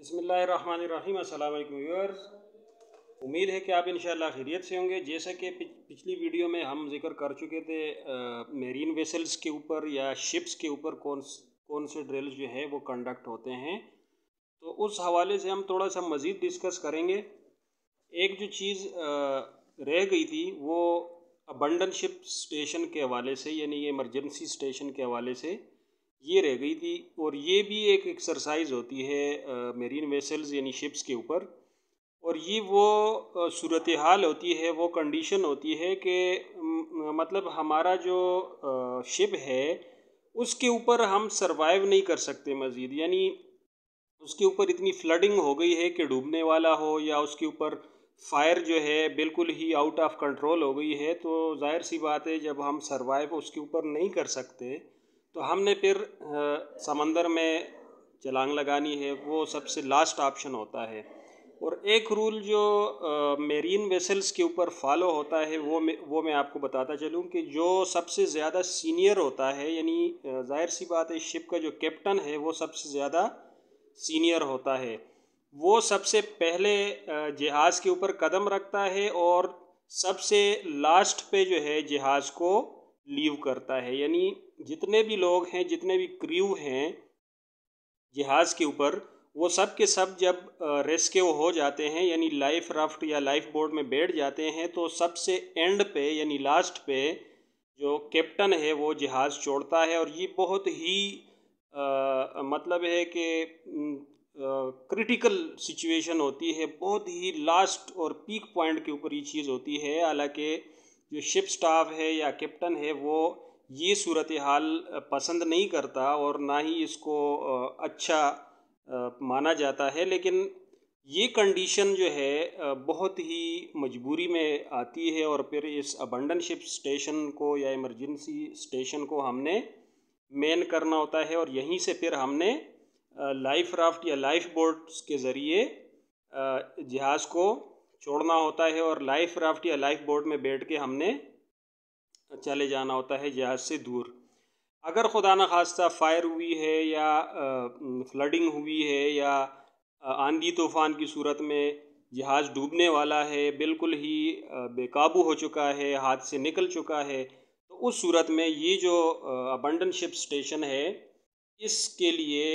बसमीम अल्लाम व्यूअर्स उम्मीद है कि आप इन खैरियत से होंगे जैसा कि पिछली वीडियो में हम जिक्र कर चुके थे मेरीन वेसल्स के ऊपर या शिप्स के ऊपर कौन कौन से ड्रिल्स जो है वो कंडक्ट होते हैं तो उस हवाले से हम थोड़ा सा मज़ीद डिस्कस करेंगे एक जो चीज़ रह गई थी वो अबंडन शिप स्टेशन के हवाले से यानी ये इमरजेंसी स्टेशन के हवाले से ये रह गई थी और ये भी एक एक्सरसाइज होती है मेरीन वेसल्स यानी शिप्स के ऊपर और ये वो सूरत हाल होती है वो कंडीशन होती है कि मतलब हमारा जो शिप है उसके ऊपर हम सरवाइव नहीं कर सकते मज़ीद यानी उसके ऊपर इतनी फ्लडिंग हो गई है कि डूबने वाला हो या उसके ऊपर फायर जो है बिल्कुल ही आउट ऑफ कंट्रोल हो गई है तो जाहिर सी बात है जब हम सरवाइव उसके ऊपर नहीं कर सकते तो हमने फिर समंदर में चलांग लगानी है वो सबसे लास्ट ऑप्शन होता है और एक रूल जो मेरीन वेसल्स के ऊपर फॉलो होता है वो मैं वो मैं आपको बताता चलूँ कि जो सबसे ज़्यादा सीनियर होता है यानी जाहिर सी बात है शिप का जो कैप्टन है वो सबसे ज़्यादा सीनियर होता है वो सबसे पहले जहाज़ के ऊपर कदम रखता है और सबसे लास्ट पे जो है जहाज़ को लीव करता है यानी जितने भी लोग हैं जितने भी क्रू हैं जहाज़ के ऊपर वो सब के सब जब रेस्क्यू हो जाते हैं यानी लाइफ राफ्ट या लाइफ बोर्ड में बैठ जाते हैं तो सबसे एंड पे यानी लास्ट पे जो कैप्टन है वो जहाज़ छोड़ता है और ये बहुत ही आ, मतलब है कि क्रिटिकल सिचुएशन होती है बहुत ही लास्ट और पीक पॉइंट के ऊपर ये चीज़ होती है हालांकि जो शिप स्टाफ है या कैप्टन है वो ये सूरत हाल पसंद नहीं करता और ना ही इसको अच्छा माना जाता है लेकिन ये कंडीशन जो है बहुत ही मजबूरी में आती है और फिर इस अबंडन शिप स्टेशन को या इमरजेंसी स्टेशन को हमने मेन करना होता है और यहीं से फिर हमने लाइफ राफ्ट या लाइफ बोट्स के ज़रिए जहाज़ को छोड़ना होता है और लाइफ राफ्ट या लाइफ बोट में बैठ के हमने चले जाना होता है जहाज़ से दूर अगर खुदा न खास्ता फायर हुई है या फ्लडिंग हुई है या आंधी तूफ़ान की सूरत में जहाज़ डूबने वाला है बिल्कुल ही बेकाबू हो चुका है हाथ से निकल चुका है तो उस सूरत में ये जो अबंडन शिप स्टेशन है इसके लिए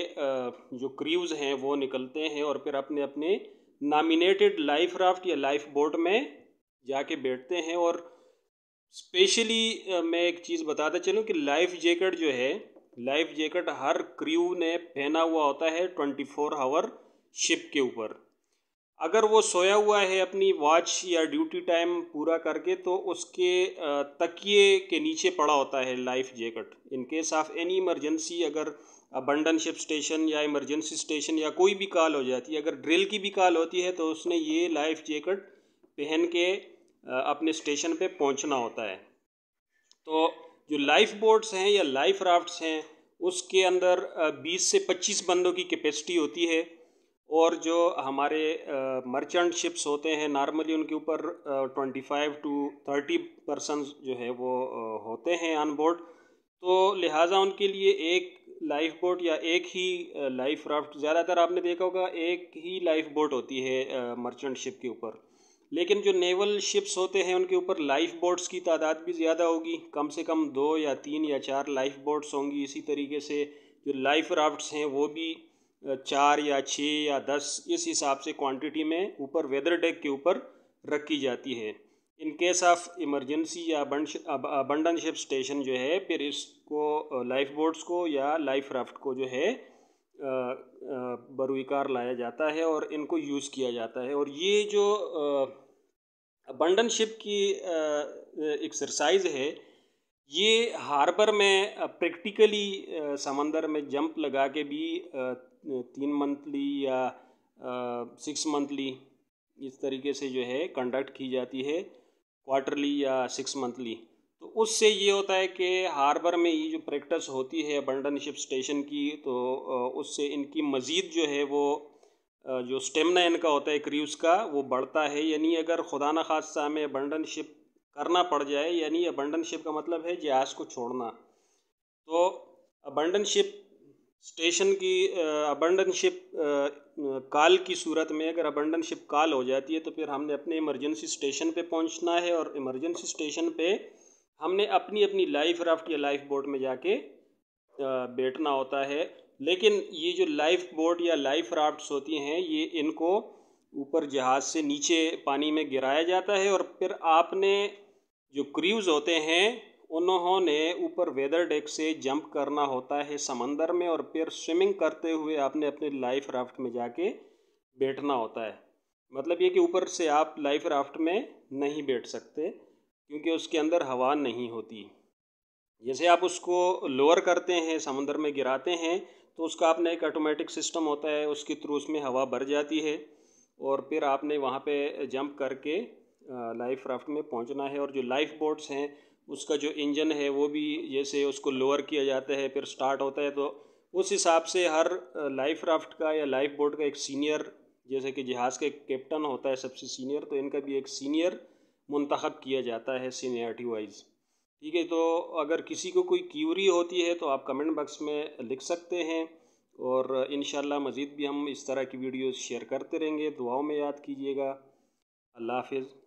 जो क्रूज़ हैं वो निकलते हैं और फिर अपने अपने नामिनेटेड लाइफ राफ्ट या लाइफ बोट में जाके बैठते हैं और स्पेशली मैं एक चीज़ बताता चलूँ कि लाइफ जैकेट जो है लाइफ जैकेट हर क्रू ने पहना हुआ होता है ट्वेंटी फोर आवर शिप के ऊपर अगर वो सोया हुआ है अपनी वॉच या ड्यूटी टाइम पूरा करके तो उसके तकिए के नीचे पड़ा होता है life jacket in case of any emergency अगर बंडन शिप स्टेशन या इमरजेंसी स्टेशन या कोई भी कॉल हो जाती है अगर ड्रिल की भी कॉल होती है तो उसने ये लाइफ जैकेट पहन के अपने स्टेशन पे पहुंचना होता है तो जो लाइफ बोट्स हैं या लाइफ राफ्ट्स हैं उसके अंदर 20 से 25 बंदों की कैपेसिटी होती है और जो हमारे मर्चेंट शिप्स होते हैं नॉर्मली उनके ऊपर twenty five to thirty person जो है वो होते हैं ऑन बोर्ड तो लिहाजा उनके लिए एक लाइफ बोट या एक ही लाइफ राफ्ट ज़्यादातर आपने देखा होगा एक ही लाइफ बोट होती है मर्चेंट शिप के ऊपर लेकिन जो नेवल शिप्स होते हैं उनके ऊपर लाइफ बोट्स की तादाद भी ज़्यादा होगी कम से कम दो या तीन या चार लाइफ बोट्स होंगी इसी तरीके से जो लाइफ राफ्ट्स हैं वो भी चार या छः या दस इस हिसाब से क्वांटिटी में ऊपर वेदर डेक के ऊपर रखी जाती है इन केस ऑफ इमरजेंसी या अबंडन शिप स्टेशन जो है फिर इसको लाइफ बोट्स को या लाइफ राफ्ट को जो है बरुईकार लाया जाता है और इनको यूज़ किया जाता है और ये जो बंडन शिप की एक्सरसाइज है ये हार्बर में प्रैक्टिकली समंदर में जंप लगा के भी तीन मंथली या सिक्स मंथली इस तरीके से जो है कंडक्ट की जाती है क्वार्टरली या सिक्स मंथली तो उससे ये होता है कि हार्बर में ये जो प्रैक्टिस होती है बंडन शिप स्टेशन की तो उससे इनकी मज़ीद जो है वो जो स्टेमिना इनका होता है क्रूज़ का वो बढ़ता है यानी अगर खुदा न खासा में बंडन शिप करना पड़ जाए यानी अबंडनशिप का मतलब है जहाज को छोड़ना तो अबंडनशिप स्टेशन की अबंडनशिप काल की सूरत में अगर अबंडनशिप काल हो जाती है तो फिर हमने अपने इमरजेंसी स्टेशन पे पहुंचना है और इमरजेंसी स्टेशन पे हमने अपनी अपनी लाइफ राफ्ट या लाइफ बोट में जाके बैठना होता है लेकिन ये जो लाइफ बोट या लाइफ राफ्ट्स होती हैं ये इनको ऊपर जहाज़ से नीचे पानी में गिराया जाता है और फिर आपने जो क्रूज होते हैं उन्होंने ऊपर वेदर डेक से जंप करना होता है समंदर में और फिर स्विमिंग करते हुए आपने अपने लाइफ राफ्ट में जाके बैठना होता है मतलब ये कि ऊपर से आप लाइफ राफ्ट में नहीं बैठ सकते क्योंकि उसके अंदर हवा नहीं होती जैसे आप उसको लोअर करते हैं समंदर में गिराते हैं तो उसका आपने एक ऑटोमेटिक सिस्टम होता है उसके थ्रू उसमें हवा भर जाती है और फिर आपने वहाँ पे जंप करके लाइफ राफ्ट में पहुंचना है और जो लाइफ बोट्स हैं उसका जो इंजन है वो भी जैसे उसको लोअर किया जाता है फिर स्टार्ट होता है तो उस हिसाब से हर लाइफ राफ्ट का या लाइफ बोट का एक सीनियर जैसे कि जहाज़ का एक कैप्टन होता है सबसे सीनियर तो इनका भी एक सीनियर मंतखब किया जाता है सीनियरटी वाइज ठीक है तो अगर किसी को कोई क्यूरी होती है तो आप कमेंट बॉक्स में लिख सकते हैं और इन मज़ीद भी हम इस तरह की वीडियोस शेयर करते रहेंगे दुआओं में याद कीजिएगा अल्लाह हाफिज़